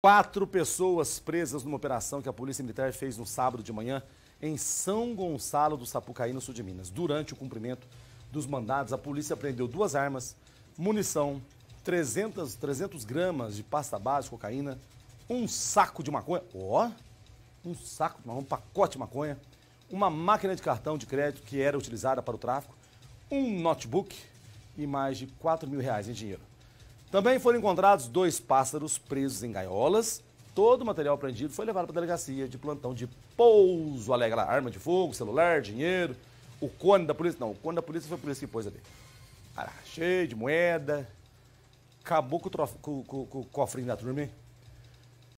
Quatro pessoas presas numa operação que a Polícia Militar fez no sábado de manhã em São Gonçalo do Sapucaí, no sul de Minas. Durante o cumprimento dos mandados, a polícia apreendeu duas armas, munição, 300, 300 gramas de pasta base, cocaína, um saco de maconha, ó, oh, um saco de maconha, um pacote de maconha, uma máquina de cartão de crédito que era utilizada para o tráfico, um notebook e mais de 4 mil reais em dinheiro. Também foram encontrados dois pássaros presos em gaiolas. Todo o material apreendido foi levado para a delegacia de plantão de pouso. Alega lá, arma de fogo, celular, dinheiro. O cone da polícia, não, o cone da polícia foi a polícia que pôs ali. cheio de moeda. Acabou com o, com, com, com o cofrinho da turma, hein?